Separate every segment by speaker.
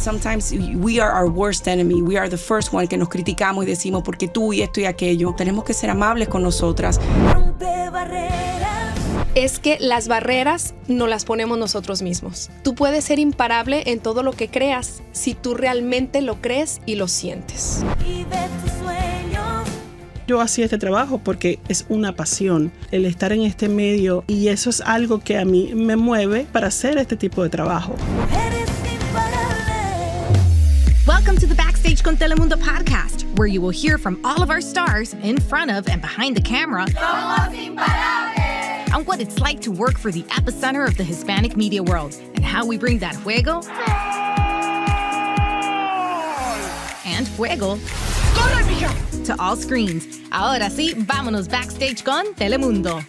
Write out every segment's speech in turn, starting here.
Speaker 1: Sometimes we are our worst enemy. We are the first one que nos criticamos y decimos porque tú y esto y aquello. Tenemos que ser amables con nosotras.
Speaker 2: Es que las barreras no las ponemos nosotros mismos. Tú puedes ser imparable en todo lo que creas si tú realmente lo crees y lo sientes.
Speaker 3: yo hacía este trabajo porque es una pasión el estar en este medio y eso es algo que a mí me mueve para hacer este tipo de trabajo.
Speaker 4: Welcome to the Backstage con Telemundo podcast, where you will hear from all of our stars in front of and behind the camera on what it's like to work for the epicenter of the Hispanic media world and how we bring that juego and juego to all screens. Ahora sí, vámonos backstage con Telemundo.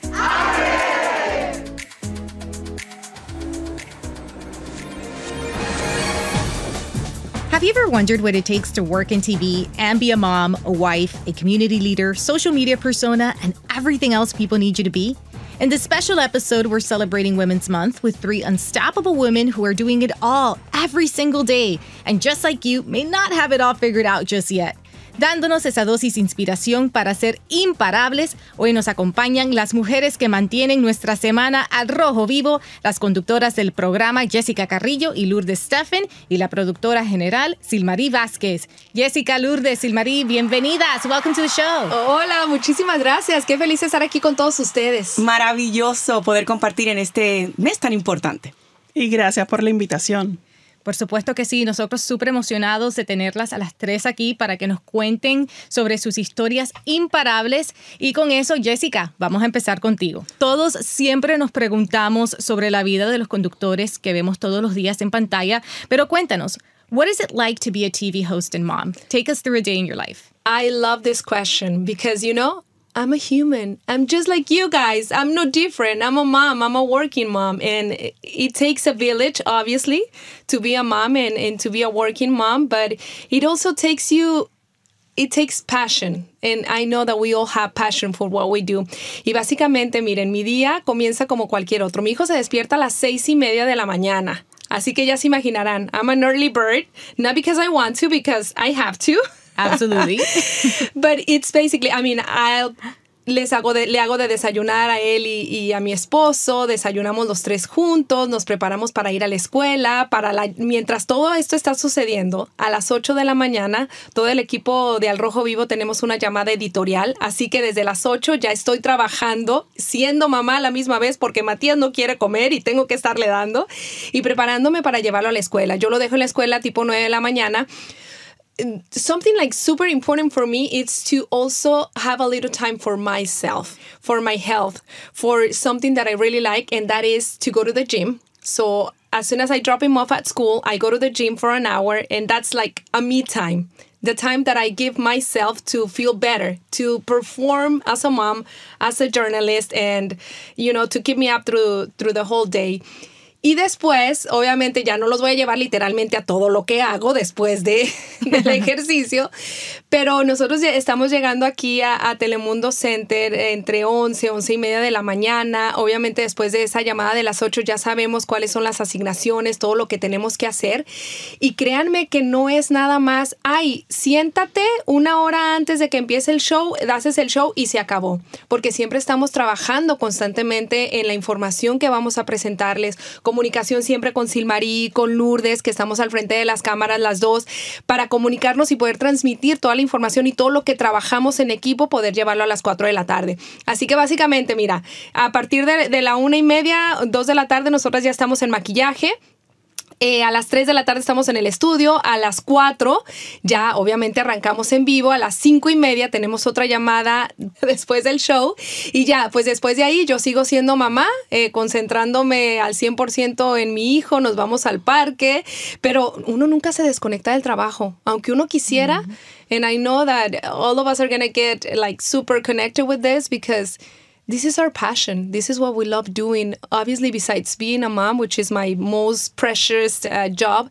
Speaker 4: Have you ever wondered what it takes to work in TV and be a mom, a wife, a community leader, social media persona, and everything else people need you to be? In this special episode, we're celebrating Women's Month with three unstoppable women who are doing it all every single day, and just like you, may not have it all figured out just yet. dándonos esa dosis de inspiración para ser imparables. Hoy nos acompañan las mujeres que mantienen nuestra semana al rojo vivo, las conductoras del programa Jessica Carrillo y Lourdes Steffen y la productora general Silmarí Vázquez.
Speaker 1: Jessica Lourdes, Silmarí, bienvenidas. Welcome to the show. Hola, muchísimas gracias. Qué feliz estar aquí con todos ustedes. Maravilloso poder compartir en este mes tan importante.
Speaker 3: Y gracias por la invitación.
Speaker 4: Por supuesto que sí, nosotros súper emocionados de tenerlas a las tres aquí para que nos cuenten sobre sus historias imparables. Y con eso, Jessica, vamos a empezar contigo. Todos siempre nos preguntamos sobre la vida de los conductores que vemos todos los días en pantalla, pero cuéntanos, What is it like to be a TV host and mom? Take us through a day in your life.
Speaker 2: I love this question because, you know, I'm a human. I'm just like you guys. I'm no different. I'm a mom. I'm a working mom. And it takes a village, obviously, to be a mom and, and to be a working mom. But it also takes you, it takes passion. And I know that we all have passion for what we do. Y básicamente, miren, mi día comienza como cualquier otro. Mi hijo se despierta a las seis y media de la mañana. Así que ya se imaginarán, I'm an early bird, not because I want to, because I have to. Absolutely. but it's basically, I mean, les hago de, le hago de desayunar a él y, a mi esposo, desayunamos los tres juntos, nos preparamos para ir a la escuela, para la, mientras todo esto está sucediendo, a las 8 de la mañana, todo el equipo de Al Rojo Vivo tenemos una llamada editorial, así que desde las 8 ya estoy trabajando, siendo mamá la misma vez, porque Matías no quiere comer y tengo que estarle dando, y preparándome para llevarlo a la escuela. Yo lo dejo en la escuela tipo 9 de la mañana something like super important for me is to also have a little time for myself, for my health, for something that I really like, and that is to go to the gym. So as soon as I drop him off at school, I go to the gym for an hour, and that's like a me time. The time that I give myself to feel better, to perform as a mom, as a journalist, and you know, to keep me up through through the whole day. Y después, obviamente, ya no los voy a llevar literalmente a todo lo que hago después de, del ejercicio, pero nosotros estamos llegando aquí a, Telemundo Center entre 11, 11 y media de la mañana. Obviamente, después de esa llamada de las 8 ya sabemos cuáles son las asignaciones, todo lo que tenemos que hacer. Y créanme que no es nada más, ay, siéntate una hora antes de que empiece el show, haces el show y se acabó, porque siempre estamos trabajando constantemente en la información que vamos a presentarles comunicación siempre con Silmarí, con Lourdes, que estamos al frente de las cámaras las dos, para comunicarnos y poder transmitir toda la información y todo lo que trabajamos en equipo, poder llevarlo a las 4 de la tarde. Así que básicamente, mira, a partir de, la una y media, 2 de la tarde, nosotras ya estamos en maquillaje. Eh, a las 3 de la tarde estamos en el estudio, a las 4 ya obviamente arrancamos en vivo, a las 5 y media tenemos otra llamada después del show y ya, pues después de ahí yo sigo siendo mamá, eh, concentrándome al 100% en mi hijo, nos vamos al parque, pero uno nunca se desconecta del trabajo, aunque uno quisiera, and I know that all of us are going to get like super connected with this because... this is our passion. This is what we love doing. Obviously, besides being a mom, which is my most precious uh, job,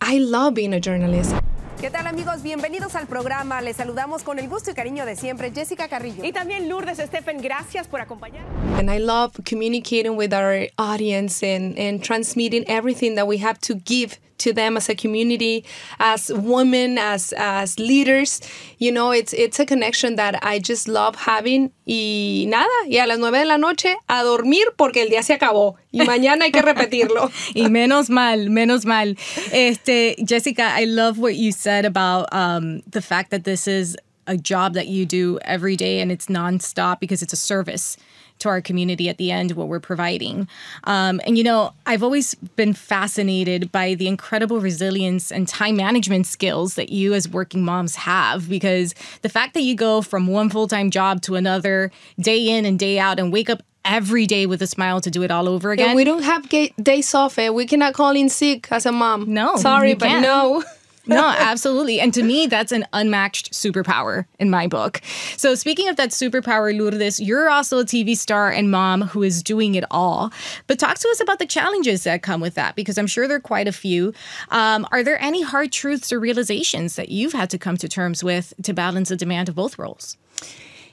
Speaker 2: I love being a journalist. ¿Qué tal amigos? Bienvenidos al programa. Les saludamos con el gusto y cariño de siempre, Jessica Carrillo. Y también Lourdes
Speaker 1: Stephen, gracias por acompañar.
Speaker 2: And I love communicating with our audience and, and transmitting everything that we have to give to them as a community, as women, as as leaders. You know, it's it's a connection that I just love having. Y nada, y a las nueve de la noche a dormir porque el día se acabó y mañana hay que repetirlo. y menos mal, menos mal. Este, Jessica, I love what you said
Speaker 4: about um, the fact that this is a job that you do every day and it's nonstop because it's a service to our community at the end what we're providing. Um, and you know, I've always been fascinated by the incredible resilience and time management skills that you as working moms have because the fact that you go from one full time job to another day in and day out and wake up every day with a smile to do it all over again. Yeah, we don't
Speaker 2: have days off. Eh? We cannot call in sick as a mom. No, sorry, but no. no, absolutely.
Speaker 4: And to me, that's an unmatched superpower in my book. So, speaking of that superpower, Lourdes, you're also a TV star and mom who is doing it all. But talk to us about the challenges that come with that, because I'm sure there are quite a few. Um, are there any hard truths or realizations that you've had to come to terms with to balance the demand of both roles?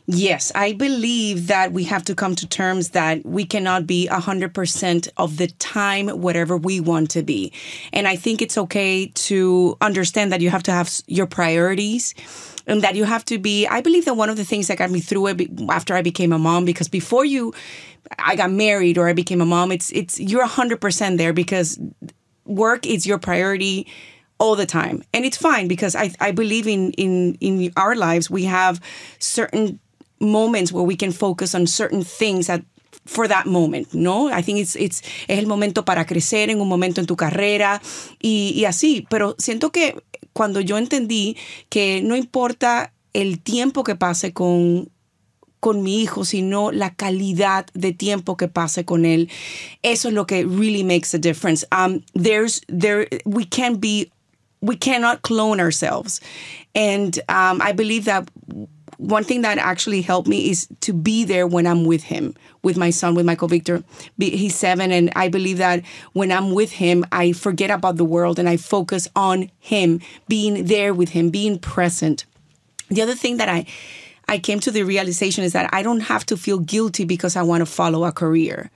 Speaker 1: Yes, I believe that we have to come to terms that we cannot be 100% of the time whatever we want to be. And I think it's okay to understand that you have to have your priorities and that you have to be. I believe that one of the things that got me through it after I became a mom, because before you, I got married or I became a mom, it's, it's, you're 100% there because work is your priority all the time and it's fine because i, I believe in, in in our lives we have certain moments where we can focus on certain things that for that moment, ¿no? I think it's, it's, es el momento para crecer en un momento en tu carrera y, así, pero siento que cuando yo entendí que no importa el tiempo que pase con con mi hijo, sino la calidad de tiempo que pase con él. Eso es lo que really makes a difference. Um, there's there we can be we cannot clone ourselves, and um, I believe that one thing that actually helped me is to be there when I'm with him, with my son, with Michael Victor. He's seven, and I believe that when I'm with him, I forget about the world and I focus on him, being there with him, being present. The other thing that I I came to the realization is that I don't have to feel guilty because I want to follow a career.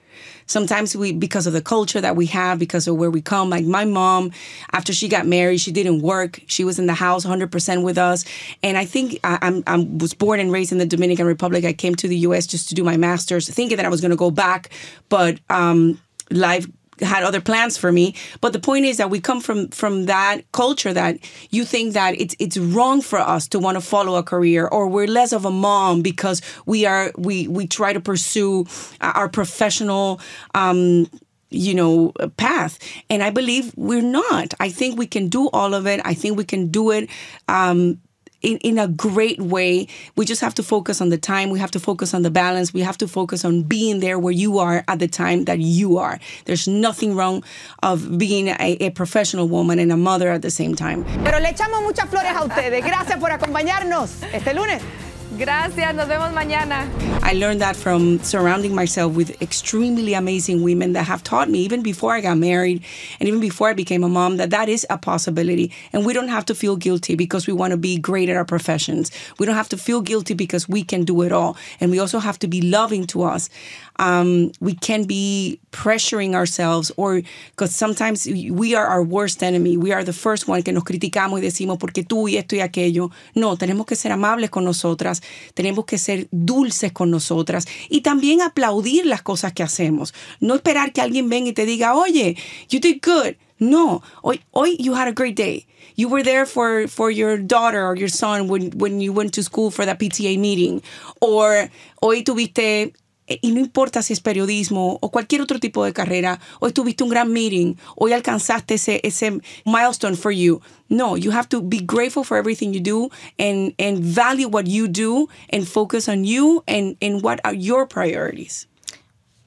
Speaker 1: Sometimes we, because of the culture that we have, because of where we come, like my mom, after she got married, she didn't work. She was in the house 100% with us. And I think I, I was born and raised in the Dominican Republic. I came to the US just to do my master's, thinking that I was going to go back. But um, life had other plans for me. But the point is that we come from from that culture that you think that it's it's wrong for us to want to follow a career or we're less of a mom because we are we we try to pursue our professional um you know path and i believe we're not i think we can do all of it i think we can do it um in, in a great way. We just have to focus on the time. We have to focus on the balance. We have to focus on being there where you are at the time that you are. There's nothing wrong of being a, a professional woman and a mother at the same time. Pero le echamos muchas flores
Speaker 2: a ustedes. Gracias por acompañarnos este lunes. Gracias, nos vemos mañana.
Speaker 1: I learned that from surrounding myself with extremely amazing women that have taught me, even before I got married and even before I became a mom, that that is a possibility. And we don't have to feel guilty because we want to be great at our professions. We don't have to feel guilty because we can do it all. And we also have to be loving to us um, we can be pressuring ourselves or because sometimes we are our worst enemy. We are the first one que nos criticamos y decimos porque tú y esto y aquello. No, tenemos que ser amables con nosotras, tenemos que ser dulces con nosotras y también aplaudir las cosas que hacemos. No esperar que alguien venga y te diga, oye, you did good. No, hoy, hoy you had a great day. You were there for, for your daughter or your son when, when you went to school for that PTA meeting. Or hoy tuviste Eh, y no importa si es periodismo o cualquier otro tipo de carrera, hoy tuviste un gran meeting, hoy alcanzaste ese, ese milestone for you. No, you have to be grateful for everything you do and, and value what you do and focus on you and, and what are your priorities.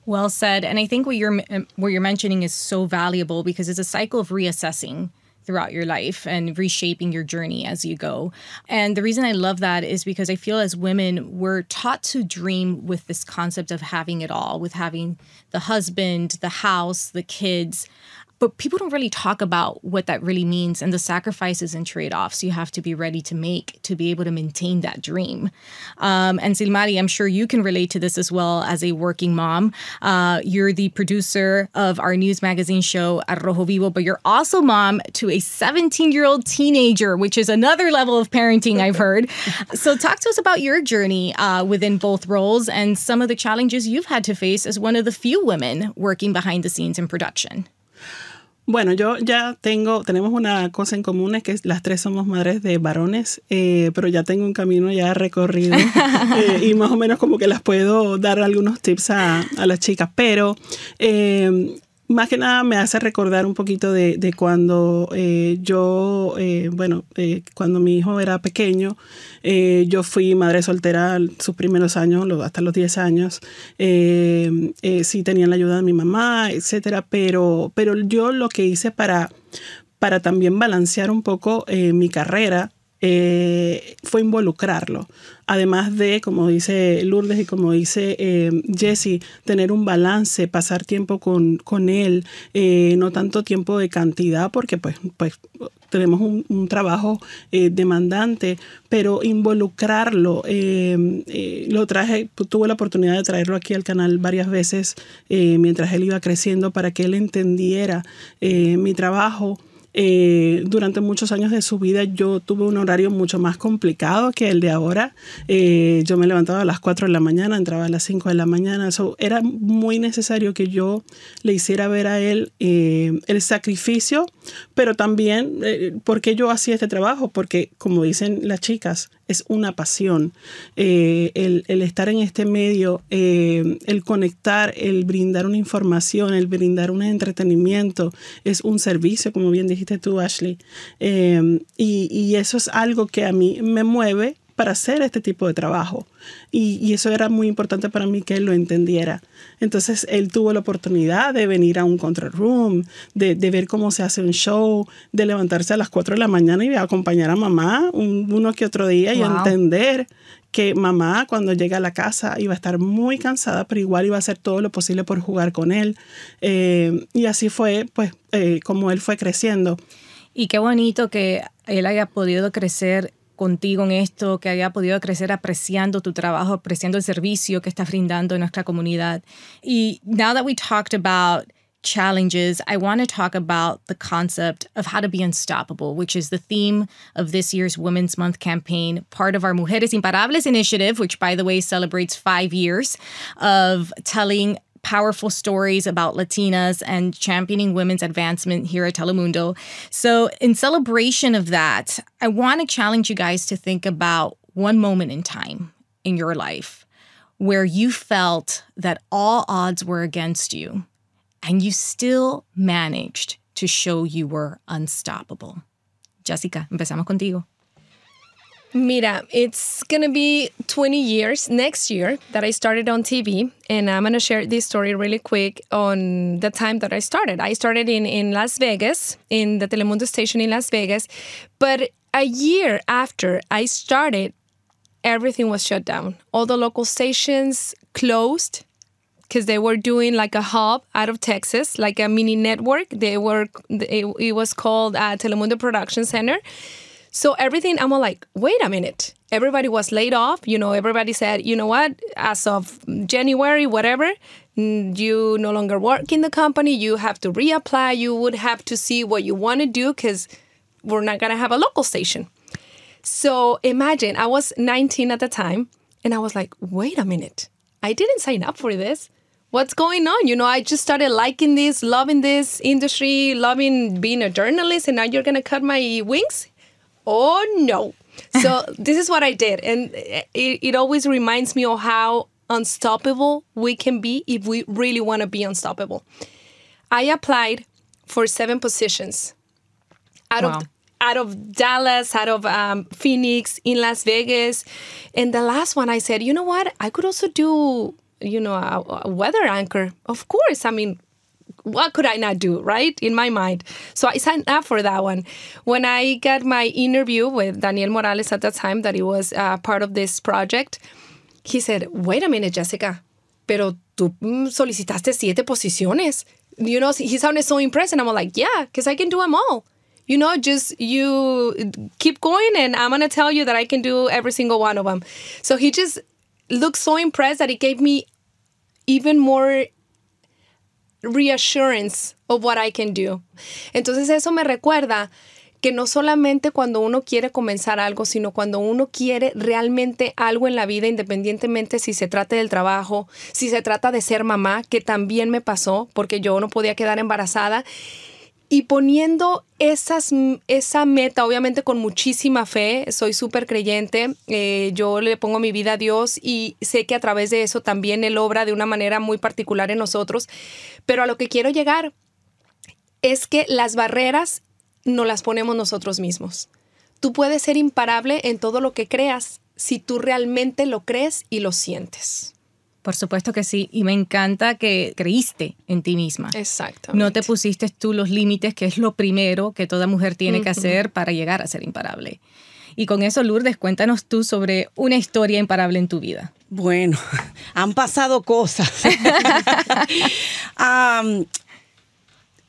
Speaker 4: Well said. And I think what you're, what you're mentioning is so valuable because it's a cycle of reassessing throughout your life and reshaping your journey as you go. And the reason I love that is because I feel as women, we're taught to dream with this concept of having it all, with having the husband, the house, the kids but people don't really talk about what that really means and the sacrifices and trade-offs you have to be ready to make to be able to maintain that dream um, and silmari i'm sure you can relate to this as well as a working mom uh, you're the producer of our news magazine show arrojo vivo but you're also mom to a 17 year old teenager which is another level of parenting i've heard so talk to us about your journey uh, within both roles and some of the challenges you've had to face as one of the few women working behind the scenes in production
Speaker 3: Bueno, yo ya tengo, tenemos una cosa en común, es que las tres somos madres de varones, eh, pero ya tengo un camino ya recorrido eh, y más o menos como que las puedo dar algunos tips a, las chicas, pero eh, más que nada me hace recordar un poquito de, cuando eh, yo, eh, bueno, eh, cuando mi hijo era pequeño, yo fui madre soltera sus primeros años, hasta los 10 años. sí tenían la ayuda de mi mamá, etcétera, pero, pero yo lo que hice para, para también balancear un poco mi carrera eh, fue involucrarlo. Además de, como dice Lourdes y como dice eh, Jesse, tener un balance, pasar tiempo con, él, eh, no tanto tiempo de cantidad, porque pues, pues tenemos un, un trabajo demandante, pero involucrarlo. lo traje, tuve la oportunidad de traerlo aquí al canal varias veces mientras él iba creciendo para que él entendiera mi trabajo eh, durante muchos años de su vida yo tuve un horario mucho más complicado que el de ahora. Eh, yo me levantaba a las 4 de la mañana, entraba a las 5 de la mañana. So, era muy necesario que yo le hiciera ver a él eh, el sacrificio, pero también porque yo hacía este trabajo, porque como dicen las chicas, es una pasión. Eh, el, estar en este medio, eh, el conectar, el brindar una información, el brindar un entretenimiento, es un servicio, como bien dijiste tú, Ashley. Eh, y, y, eso es algo que a mí me mueve para hacer este tipo de trabajo. Y, eso era muy importante para mí que él lo entendiera. Entonces él tuvo la oportunidad de venir a un control room, de, ver cómo se hace un show, de levantarse a las 4 de la mañana y acompañar a mamá uno que otro día y entender que mamá cuando llega a la casa iba a estar muy cansada, pero igual iba a hacer todo lo posible por jugar con él. Eh, y así fue, pues, eh, como él fue creciendo.
Speaker 4: Y qué bonito que él haya podido crecer contigo en esto, que haya podido crecer apreciando tu trabajo, apreciando el servicio que estás brindando a nuestra comunidad. Y now that we talked about challenges, I want to talk about the concept of how to be unstoppable, which is the theme of this year's Women's Month campaign, part of our Mujeres Imparables initiative, which, by the way, celebrates five years of telling powerful stories about Latinas and championing women's advancement here at Telemundo. So, in celebration of that, I want to challenge you guys to think about one moment in time in your life where you felt that all odds were against you and you still managed to show you were unstoppable. Jessica, empezamos contigo.
Speaker 2: Mira, it's gonna be 20 years next year that I started on TV, and I'm gonna share this story really quick on the time that I started. I started in, in Las Vegas, in the Telemundo station in Las Vegas, but a year after I started, everything was shut down. All the local stations closed because they were doing like a hub out of Texas, like a mini network. They were it, it was called uh, Telemundo Production Center, so everything, I'm like, wait a minute. Everybody was laid off. You know, everybody said, you know what, as of January, whatever, mm, you no longer work in the company. You have to reapply. You would have to see what you want to do because we're not going to have a local station. So imagine, I was 19 at the time and I was like, wait a minute. I didn't sign up for this. What's going on? You know, I just started liking this, loving this industry, loving being a journalist, and now you're going to cut my wings? oh no. So this is what I did. And it, it always reminds me of how unstoppable we can be if we really want to be unstoppable. I applied for seven positions out wow. of out of Dallas, out of um, Phoenix, in Las Vegas, and the last one I said, you know what? I could also do you know a, a weather anchor. Of course, I mean what could I not do, right? In my mind. So I signed up for that one. When I got my interview with Daniel Morales at that time, that he was uh, part of this project, he said, Wait a minute, Jessica, pero tú solicitaste siete posiciones. You know, he sounded so impressed. And I'm like, Yeah, because I can do them all. You know, just you keep going, and I'm going to tell you that I can do every single one of them. So he just looked so impressed that he gave me even more reassurance of what I can do. Entonces eso me recuerda que no solamente cuando uno quiere comenzar algo, sino cuando uno quiere realmente algo en la vida, independientemente si se trate del trabajo, si se trata de ser mamá, que también me pasó, porque yo no podía quedar embarazada y poniendo esa meta, obviamente con muchísima fe, soy súper creyente, eh, yo le pongo mi vida a Dios y sé que a través de eso también Él obra de una manera muy particular en nosotros, pero a lo que quiero llegar es que las barreras no las ponemos nosotros mismos. Tú puedes ser imparable en todo lo que creas si tú realmente lo crees y lo sientes. Por supuesto que sí, y me encanta que creíste en ti misma. Exacto.
Speaker 4: No te pusiste tú los límites, que es lo primero que toda mujer tiene que hacer para llegar a ser imparable. Y con eso, Lourdes, cuéntanos tú sobre una historia imparable en tu vida. Bueno, han
Speaker 1: pasado cosas. Um,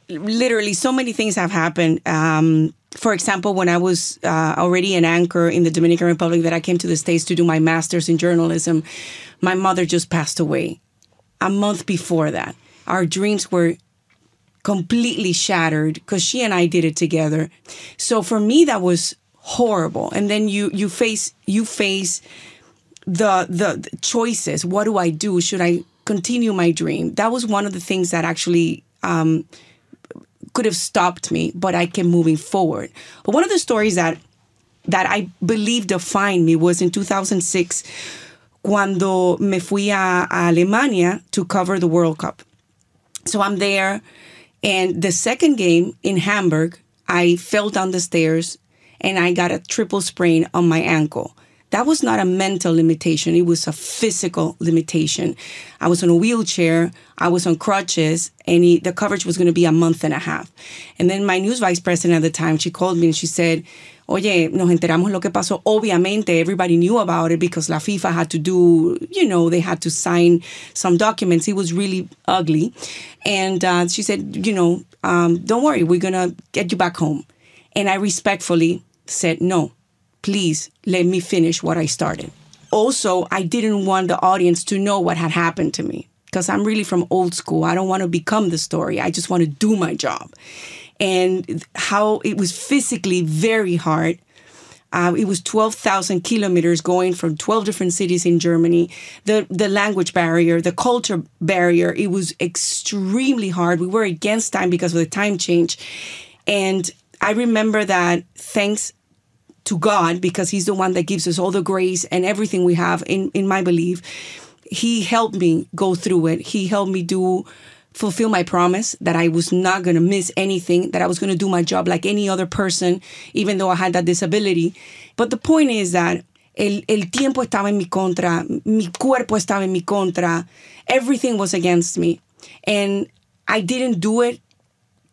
Speaker 1: literally, so many things have happened. Um, for example, when I was uh, already an anchor in the Dominican Republic, that I came to the States to do my master's in journalism, my mother just passed away a month before that. Our dreams were completely shattered because she and I did it together. So for me, that was horrible. And then you you face you face the the choices. What do I do? Should I continue my dream? That was one of the things that actually um, could have stopped me, but I kept moving forward. But one of the stories that that I believe defined me was in 2006 cuando me fui a, a Alemania to cover the World Cup. So I'm there and the second game in Hamburg, I fell down the stairs and I got a triple sprain on my ankle. That was not a mental limitation, it was a physical limitation. I was in a wheelchair, I was on crutches, and he, the coverage was going to be a month and a half. And then my news vice president at the time, she called me and she said, Oye, nos enteramos lo que pasó. Obviamente, everybody knew about it because La FIFA had to do, you know, they had to sign some documents. It was really ugly. And uh, she said, you know, um, don't worry, we're going to get you back home. And I respectfully said, no, please let me finish what I started. Also, I didn't want the audience to know what had happened to me because I'm really from old school. I don't want to become the story, I just want to do my job. And how it was physically very hard. Uh, it was 12,000 kilometers going from 12 different cities in Germany. The, the language barrier, the culture barrier, it was extremely hard. We were against time because of the time change. And I remember that thanks to God because He's the one that gives us all the grace and everything we have, in, in my belief. He helped me go through it. He helped me do fulfill my promise that I was not going to miss anything, that I was going to do my job like any other person, even though I had that disability. But the point is that El, el, tiempo estaba en mi contra, mi cuerpo estaba en mi contra, everything was against me. And I didn't do it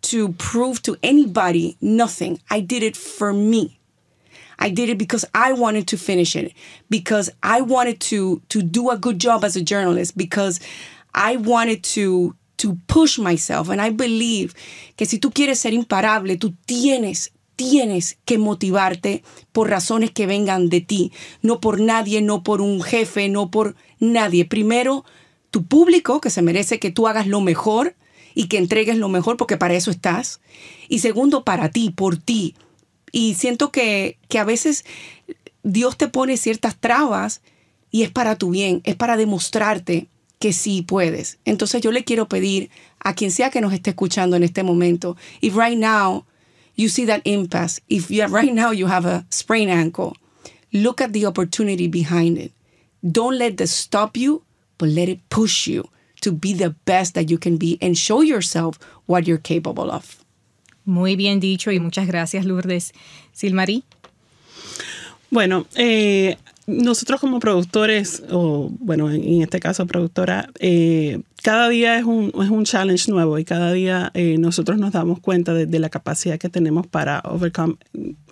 Speaker 1: to prove to anybody nothing. I did it for me. I did it because I wanted to finish it, because I wanted to to do a good job as a journalist, because I wanted to to push myself. And I believe que si tú quieres ser imparable, tú tienes tienes que motivarte por razones que vengan de ti, no por nadie, no por un jefe, no por nadie. Primero, tu público, que se merece que tú hagas lo mejor y que entregues lo mejor porque para eso estás. Y segundo, para ti, por ti, y siento que, a veces Dios te pone ciertas trabas y es para tu bien, es para demostrarte que sí puedes. Entonces yo le quiero pedir a quien sea que nos esté escuchando en este momento, if right now you see that impasse, if you, right now you have a sprained ankle, look at the opportunity behind it. Don't let this stop you, but let it push you to be the best that you can be and show yourself what you're capable of.
Speaker 4: Muy bien dicho y muchas gracias, Lourdes. Silmarí.
Speaker 3: Bueno, eh, nosotros como productores, o bueno, en, este caso productora, eh, cada día es un, es un, challenge nuevo y cada día eh, nosotros nos damos cuenta de, la capacidad que tenemos para overcome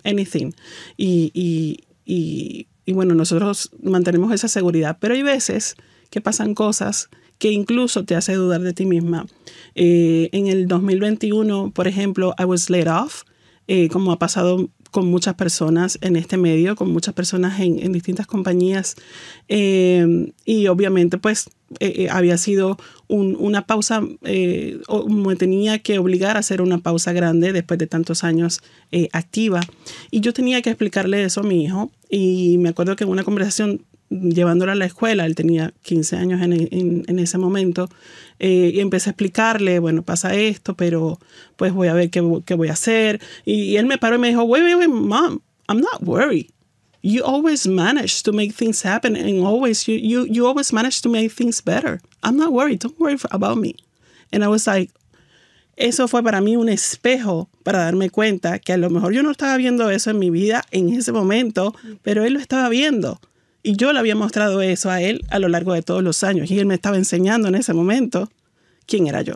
Speaker 3: anything. Y, y, y, y bueno, nosotros mantenemos esa seguridad, pero hay veces que pasan cosas que incluso te hace dudar de ti misma. Eh, en el 2021, por ejemplo, I was laid off, eh, como ha pasado con muchas personas en este medio, con muchas personas en, distintas compañías. Eh, y obviamente, pues, había sido una pausa, me tenía que obligar a hacer una pausa grande después de tantos años activa. Y yo tenía que explicarle eso a mi hijo. Y me acuerdo que en una conversación llevándola a la escuela, él tenía 15 años en, en, en ese momento, eh, y empecé a explicarle, bueno, pasa esto, pero pues voy a ver qué, qué voy a hacer. Y, y, él me paró y me dijo, wait, wait, wait, mom, I'm not worried. You always manage to make things happen and always, you, you, you always manage to make things better. I'm not worried, don't worry about me. And I was like, eso fue para mí un espejo para darme cuenta que a lo mejor yo no estaba viendo eso en mi vida en ese momento, pero él lo estaba viendo. Y yo le había mostrado eso a él a lo largo de todos los años y él me estaba enseñando en ese momento quién era yo.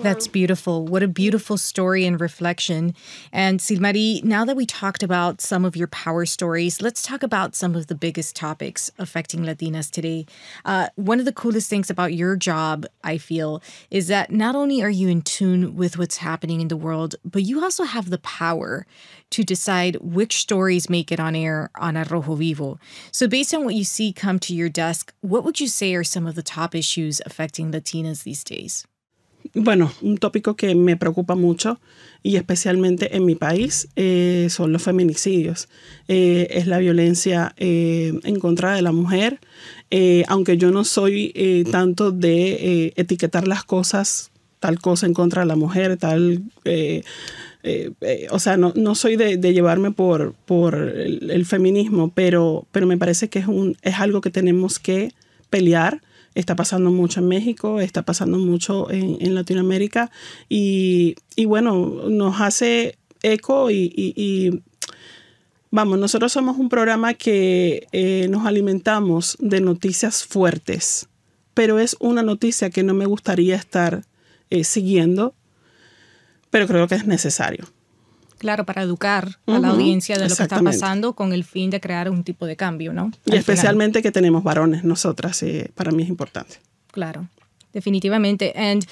Speaker 3: That's beautiful. What a beautiful
Speaker 4: story and reflection. And Silmari, now that we talked about some of your power stories, let's talk about some of the biggest topics affecting Latinas today. Uh, one of the coolest things about your job, I feel, is that not only are you in tune with what's happening in the world, but you also have the power to decide which stories make it on air on Arrojo Vivo. So, based on what you see come to your desk, what would you say are some of the top issues affecting Latinas these days?
Speaker 3: bueno, un tópico que me preocupa mucho y especialmente en mi país eh, son los feminicidios. Eh, es la violencia eh, en contra de la mujer. aunque yo no soy tanto de etiquetar las cosas, tal cosa en contra de la mujer, tal... o sea, no, soy de, llevarme por, el, feminismo, pero, me parece que es algo que tenemos que pelear Está pasando mucho en México, está pasando mucho en, Latinoamérica y, bueno, nos hace eco y, Vamos, nosotros somos un programa que eh, nos alimentamos de noticias fuertes, pero es una noticia que no me gustaría estar eh, siguiendo, pero creo que es necesario.
Speaker 4: Claro, para educar a la audiencia de lo que está pasando con el fin de crear un tipo de cambio, ¿no? especialmente
Speaker 3: que tenemos varones, nosotras, eh, para mí es importante.
Speaker 4: Claro. Definitivamente. And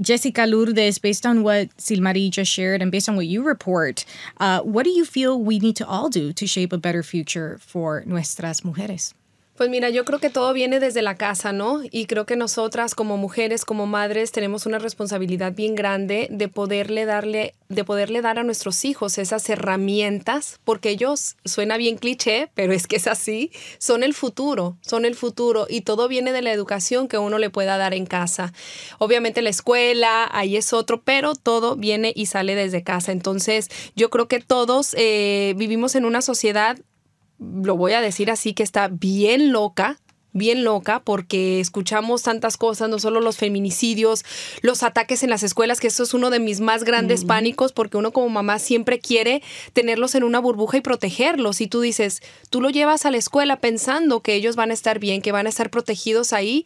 Speaker 4: Jessica Lourdes, based on what Silmarie just shared and based on what you report, uh, what do you feel we need to all do to shape a better future for nuestras mujeres?
Speaker 2: Pues mira, yo creo que todo viene desde la casa, ¿no? Y creo que nosotras como mujeres, como madres, tenemos una responsabilidad bien grande de poderle darle, de poderle dar a nuestros hijos esas herramientas, porque ellos, suena bien cliché, pero es que es así, son el futuro, son el futuro y todo viene de la educación que uno le pueda dar en casa. Obviamente la escuela, ahí es otro, pero todo viene y sale desde casa. Entonces, yo creo que todos eh, vivimos en una sociedad lo voy a decir así, que está bien loca, bien loca porque escuchamos tantas cosas, no solo los feminicidios, los ataques en las escuelas, que eso es uno de mis más grandes pánicos porque uno como mamá siempre quiere tenerlos en una burbuja y protegerlos. Y tú dices, tú lo llevas a la escuela pensando que ellos van a estar bien, que van a estar protegidos ahí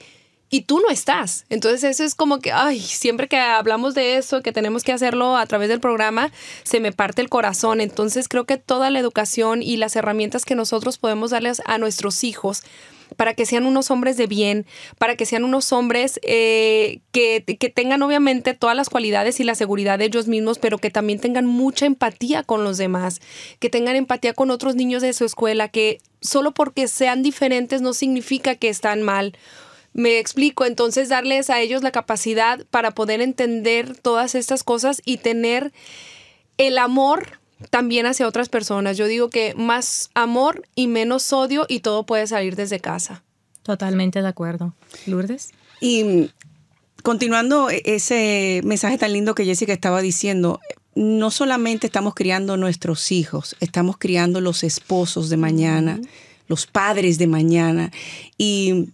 Speaker 2: y tú no estás. Entonces eso es como que, ay, siempre que hablamos de eso, que tenemos que hacerlo a través del programa, se me parte el corazón. Entonces creo que toda la educación y las herramientas que nosotros podemos darles a nuestros hijos para que sean unos hombres de bien, para que sean unos hombres eh, que, que, tengan obviamente todas las cualidades y la seguridad de ellos mismos, pero que también tengan mucha empatía con los demás, que tengan empatía con otros niños de su escuela, que solo porque sean diferentes no significa que están mal me explico, entonces darles a ellos la capacidad para poder entender todas estas cosas y tener el amor también hacia otras personas. Yo digo que más amor y menos odio y todo puede salir desde casa.
Speaker 4: Totalmente de acuerdo. Lourdes.
Speaker 1: Y mm, continuando e-, ese mensaje tan lindo que Jessica estaba diciendo, no solamente estamos criando nuestros hijos, estamos criando los esposos de mañana, los padres de mañana. Y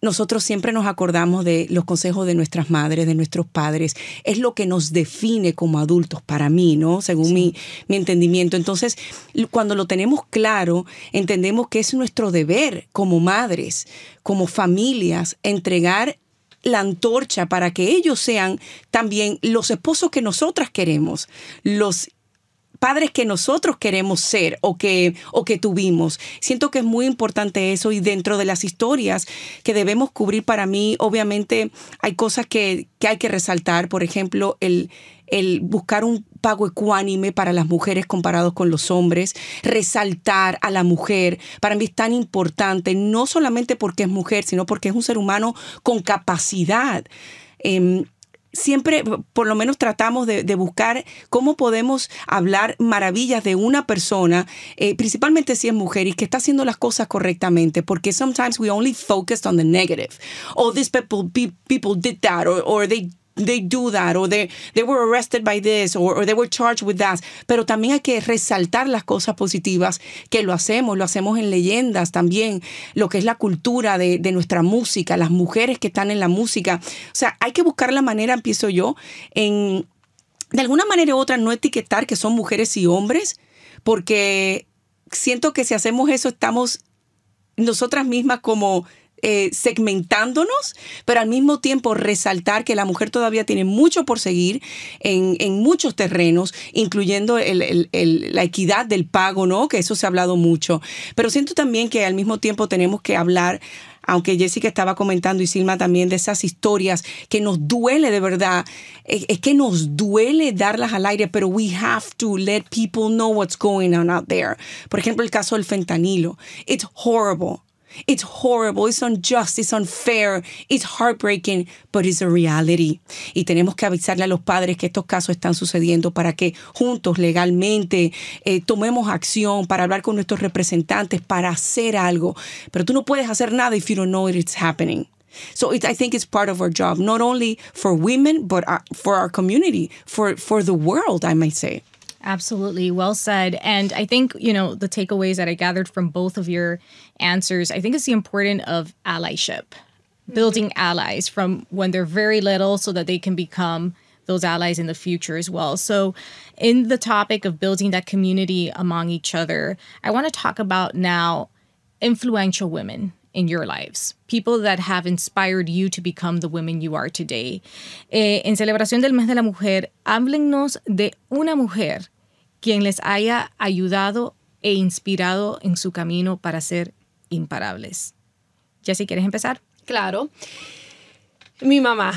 Speaker 1: nosotros siempre nos acordamos de los consejos de nuestras madres, de nuestros padres. Es lo que nos define como adultos para mí, ¿no? Según mi, mi, entendimiento. Entonces, cuando lo tenemos claro, entendemos que es nuestro deber como madres, como familias, entregar la antorcha para que ellos sean también los esposos que nosotras queremos, los padres que nosotros queremos ser o que, o que tuvimos. Siento que es muy importante eso y dentro de las historias que debemos cubrir para mí, obviamente hay cosas que, hay que resaltar, por ejemplo, el, el buscar un pago ecuánime para las mujeres comparados con los hombres, resaltar a la mujer, para mí es tan importante, no solamente porque es mujer, sino porque es un ser humano con capacidad. Em, siempre, por lo menos, tratamos de, buscar cómo podemos hablar maravillas de una persona, eh, principalmente si es mujer y que está haciendo las cosas correctamente, porque sometimes we only focused on the negative. Oh, these people, people did that, or, or they they do that or they, they were arrested by this or, they were charged with that. Pero también hay que resaltar las cosas positivas que lo hacemos, lo hacemos en leyendas también, lo que es la cultura de, de nuestra música, las mujeres que están en la música. O sea, hay que buscar la manera, empiezo yo, en de alguna manera u otra no etiquetar que son mujeres y hombres, porque siento que si hacemos eso estamos nosotras mismas como eh, segmentándonos, pero al mismo tiempo resaltar que la mujer todavía tiene mucho por seguir en, muchos terrenos, incluyendo la equidad del pago, ¿no? Que eso se ha hablado mucho. Pero siento también que al mismo tiempo tenemos que hablar aunque Jessica estaba comentando y Silma también de esas historias que nos duele de verdad, es, que nos duele darlas al aire, pero we have to let people know what's going on out there. Por ejemplo, el caso del fentanilo. It's horrible. It's horrible, it's unjust, it's unfair, it's heartbreaking, but it's a reality. Y tenemos que avisarle a los padres que estos casos están sucediendo para que juntos legalmente eh, tomemos acción para hablar con nuestros representantes, para hacer algo. Pero tú no puedes hacer nada if you don't know it's happening. So it, I think it's part of our job, not only for women, but our, uh, for our community, for, for the world, I might say.
Speaker 4: Absolutely. Well said. And I think, you know, the takeaways that I gathered from both of your answers, I think, is the importance of allyship, mm-hmm. building allies from when they're very little so that they can become those allies in the future as well. So, in the topic of building that community among each other, I want to talk about now influential women in your lives, people that have inspired you to become the women you are today. Eh, en celebración del mes de la mujer, háblennos de una mujer quien les haya ayudado e inspirado en su camino para ser imparables. si ¿quieres empezar?
Speaker 2: Claro. Mi mamá.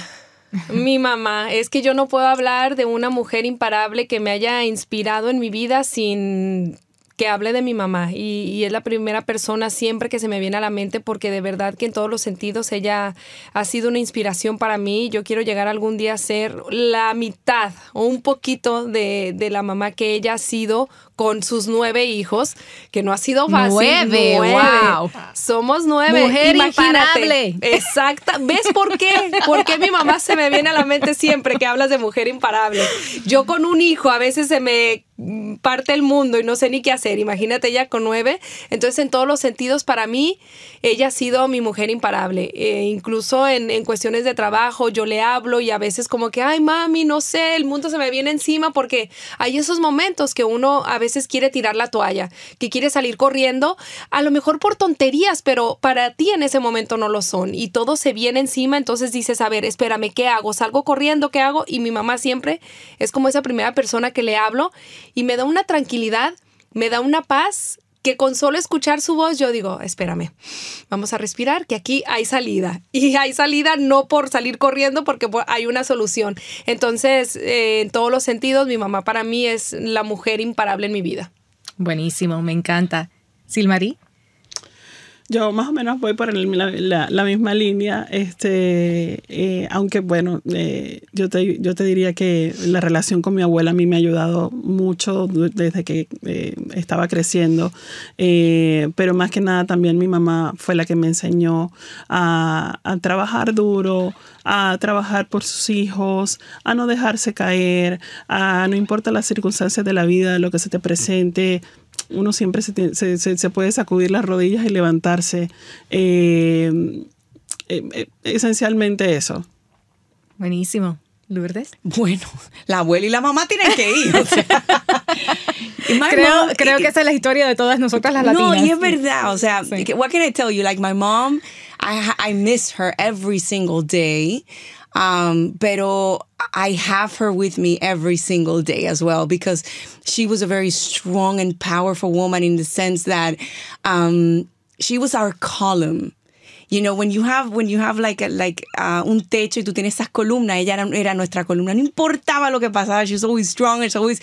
Speaker 2: Mi mamá, es que yo no puedo hablar de una mujer imparable que me haya inspirado en mi vida sin que hable de mi mamá. Y, es la primera persona siempre que se me viene a la mente porque de verdad que en todos los sentidos ella ha sido una inspiración para mí. Yo quiero llegar algún día a ser la mitad o un poquito de, de la mamá que ella ha sido con sus nueve hijos, que no ha sido fácil. Nueve, wow. Somos nueve. Mujer imparable. Exacta. ¿Ves por qué? ¿Por qué mi mamá se me viene a la mente siempre que hablas de mujer imparable. Yo con un hijo a veces se me parte el mundo y no sé ni qué hacer. Imagínate ella con nueve. Entonces, en todos los sentidos, para mí, ella ha sido mi mujer imparable. Eh, incluso en, cuestiones de trabajo, yo le hablo y a veces como que, ay, mami, no sé, el mundo se me viene encima porque hay esos momentos que uno veces quiere tirar la toalla, que quiere salir corriendo, a lo mejor por tonterías, pero para ti en ese momento no lo son y todo se viene encima, entonces dices, a ver, espérame, ¿qué hago? ¿Salgo corriendo? ¿Qué hago? Y mi mamá siempre es como esa primera persona que le hablo y me da una tranquilidad, me da una paz que con solo escuchar su voz yo digo, espérame, vamos a respirar, que aquí hay salida. Y hay salida no por salir corriendo, porque hay una solución. Entonces, eh, en todos los sentidos, mi mamá para mí es la mujer imparable en mi vida. Buenísimo,
Speaker 4: me encanta.
Speaker 2: Silmarí
Speaker 3: yo más o menos voy por la, misma línea, este, eh, aunque bueno, eh, yo, te, yo te diría que la relación con mi abuela a mí me ha ayudado mucho desde que eh, estaba creciendo, pero más que nada también mi mamá fue la que me enseñó a, a trabajar duro, a trabajar por sus hijos, a no dejarse caer, a no importa las circunstancias de la vida, lo que se te presente, uno siempre se, se, puede sacudir las rodillas y levantarse. Eh, eh, eh, esencialmente eso.
Speaker 1: Buenísimo. Lourdes? Bueno, la abuela y la mamá tienen que ir. creo, que esa es la historia de todas nosotras las latinas. No, y es verdad. O sea, what can I tell you? Like, my mom, I, I miss her every single day. Um, pero I have her with me every single day as well because she was a very strong and powerful woman in the sense that um, she was our column. You know, when you have, when you have like, a, like uh, un techo y tú tienes esas columnas, ella era, era nuestra columna. No importaba lo que pasaba, she was always strong, she was always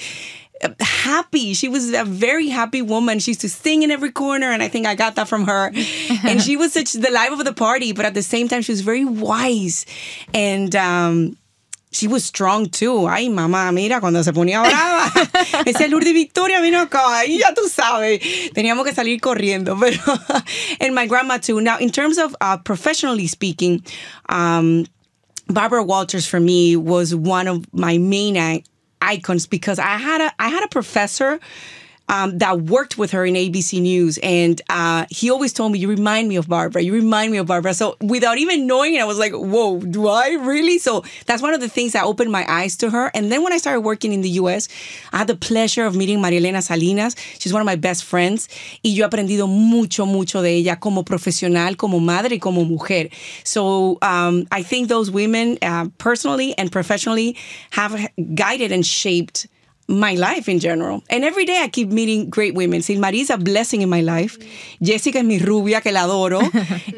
Speaker 1: happy. She was a very happy woman. She used to sing in every corner, and I think I got that from her. and she was such the life of the party, but at the same time, she was very wise. And, um, she was strong too. Ay, mamá, mira, cuando se ponía brava. Ese Lourdes Victoria vino acá. Y ya tú sabes. Teníamos que salir corriendo. Pero, and my grandma too. Now, in terms of uh, professionally speaking, um, Barbara Walters for me was one of my main icons because I had a I had a professor um, that worked with her in ABC News, and uh, he always told me, "You remind me of Barbara. You remind me of Barbara." So without even knowing it, I was like, "Whoa, do I really?" So that's one of the things that opened my eyes to her. And then when I started working in the U.S., I had the pleasure of meeting Marielena Salinas. She's one of my best friends, y yo he aprendido mucho, mucho de ella como profesional, como madre, y como mujer. So um, I think those women, uh, personally and professionally, have guided and shaped my life in general. And every day I keep meeting great women. Silmarie is a blessing in my life. Mm-hmm. Jessica is mi rubia, que la adoro.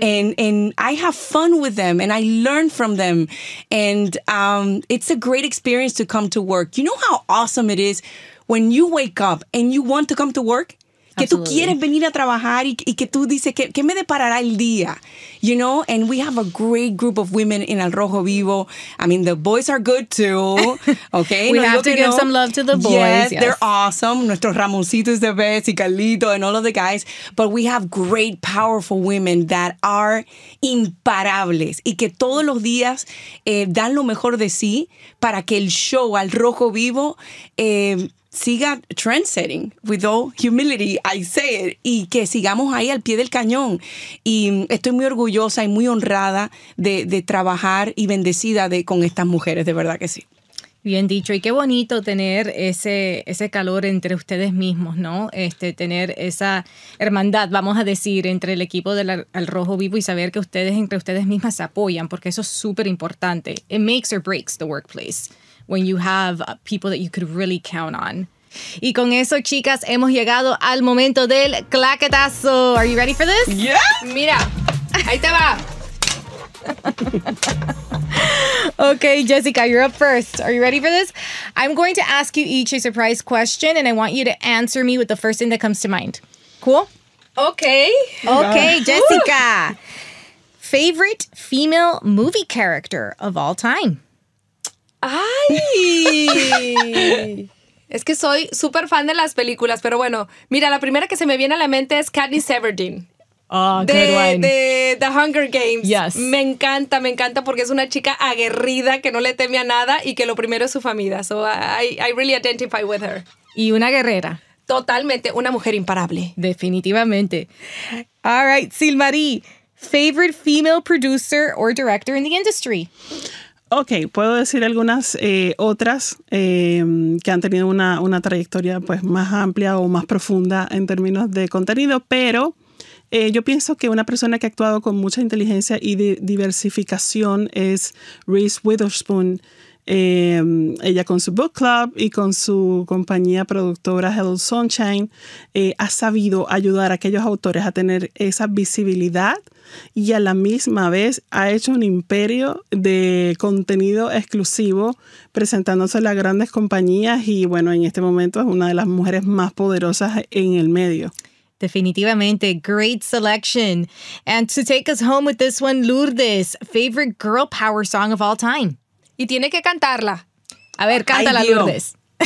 Speaker 1: and, and I have fun with them and I learn from them. And um, it's a great experience to come to work. You know how awesome it is when you wake up and you want to come to work? que tú quieres venir a trabajar y, que tú dices que, me deparará el día, you know? And we have a great group of women in El Rojo Vivo. I mean, the boys are good too, okay? we have to give some love to the boys. Yes, they're awesome. Nuestros Ramoncitos de Vez y Carlito, and all of the guys. But we have great, powerful women that are imparables y que todos los días eh, dan lo mejor de sí para que el show Al Rojo Vivo eh, siga trendsetting with all humility, I say it, y que sigamos ahí al pie del cañón. Y estoy muy orgullosa y muy honrada de, trabajar y bendecida de, con estas mujeres, de verdad que sí.
Speaker 4: Bien dicho, y qué bonito tener ese, ese calor entre ustedes mismos, ¿no? Este, tener esa hermandad, vamos a decir, entre el equipo del Rojo Vivo y saber que ustedes entre ustedes mismas se apoyan, porque eso es súper importante. It makes or breaks the workplace. when you have uh, people that you could really count on. Y con eso, chicas, hemos llegado al momento del claquetazo. Are you ready for this? Yeah. Mira, ahí te va. okay, Jessica, you're up first. Are you ready for this? I'm going to ask you each a surprise question and I want you to answer me with the first thing that comes to mind. Cool? Okay. Okay, Jessica. Favorite female movie character of all time?
Speaker 2: ¡Ay! es que soy súper fan de las películas, pero bueno, mira, la primera que se me viene a la mente es Katniss Everdeen. Oh, de, The Hunger Games. Yes. Me encanta, me encanta porque es una chica aguerrida que no le teme a nada y que lo primero es su familia. So I, I really identify with her. Y una guerrera. Totalmente, una mujer imparable. Definitivamente.
Speaker 3: All right, Silmarie, favorite female producer or director in the industry? Ok, puedo decir algunas eh, otras em, que han tenido una, trayectoria pues, más amplia o más profunda en términos de contenido, pero eh, yo pienso que una persona que ha actuado con mucha inteligencia y diversificación es Reese Witherspoon. Eh, ella con su book club y con su compañía productora Hello Sunshine eh, ha sabido ayudar a aquellos autores a tener esa visibilidad y a la misma vez ha hecho un imperio de contenido exclusivo presentándose a las grandes compañías y bueno, en este momento es una de las mujeres más poderosas en el medio. Definitivamente,
Speaker 4: great selection. And to take us home with this one, Lourdes, favorite girl power song of all time. Y tiene que cantarla. A ver, cántala, Ay, Lourdes.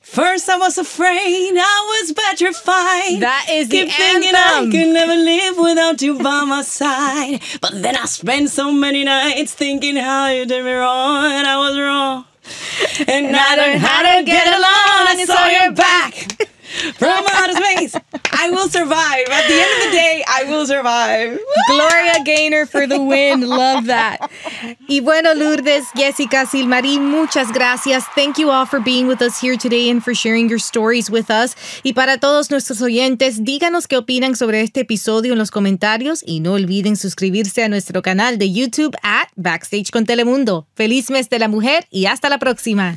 Speaker 1: First I was afraid, I was petrified. That is Keep the thinking anthem. I could never live without you by my side. But then I spent so many nights thinking how you did me wrong and I was wrong. And, and I learned how to get along. I saw your back from outer space. I will survive. At the end of the day, I will survive. Gloria Gaynor for the win. Love that.
Speaker 4: Y bueno, Lourdes, Jessica, Silmarín, muchas gracias. Thank you all for being with us here today and for sharing your stories with us. Y para todos nuestros oyentes, díganos qué opinan sobre este episodio en los comentarios y no olviden suscribirse a nuestro canal de YouTube at Backstage con Telemundo. Feliz mes de la mujer y hasta la próxima.